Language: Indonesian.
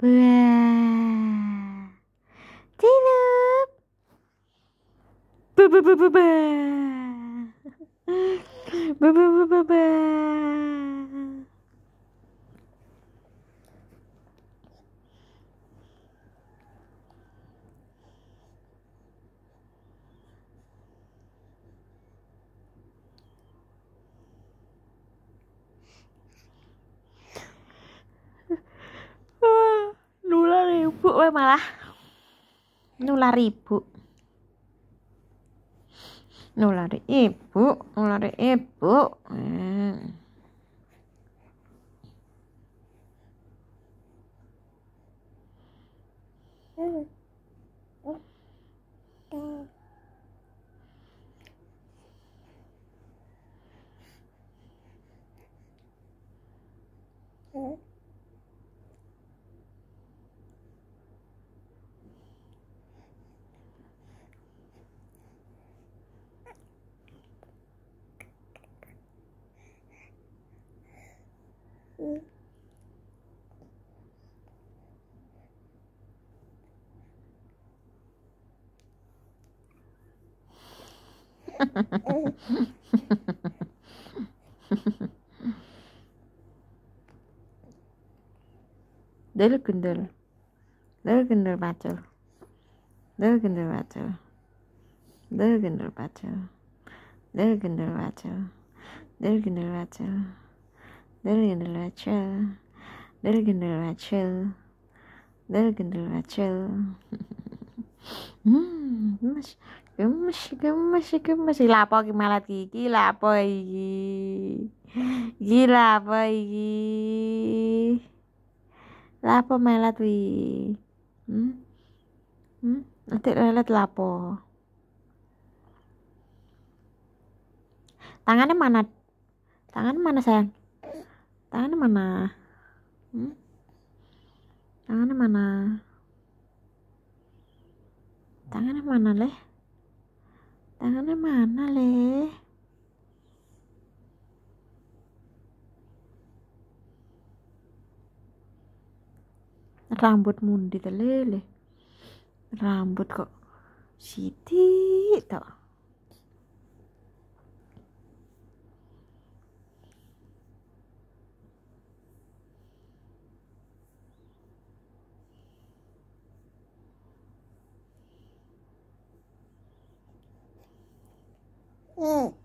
Blah. Caleb. Ba ba Ba ba ba ba ba. gue malah nular ibu nular ibu nular ibu Mm-hmm. 응. 내일 근들 내일 근들 맞죠 내일 근들 맞죠 내일 근들 맞죠 내일 근들 맞죠 내일 근들 맞죠 Dari Rachel, Dari genderlachel, dal Rachel, Hmm, gemes, gemes, gemes, gemes. Gila apa lagi, malat iki? Gila apa ini? Gila apa ini? Lapo melat wi? Hmm? Hmm? Nanti lelet lapo? Tangannya mana? Tangan mana sayang? tangannya mana hmm? tangannya mana tangannya mana leh tangannya mana leh rambut mundi lele rambut kok sidik tak Mm.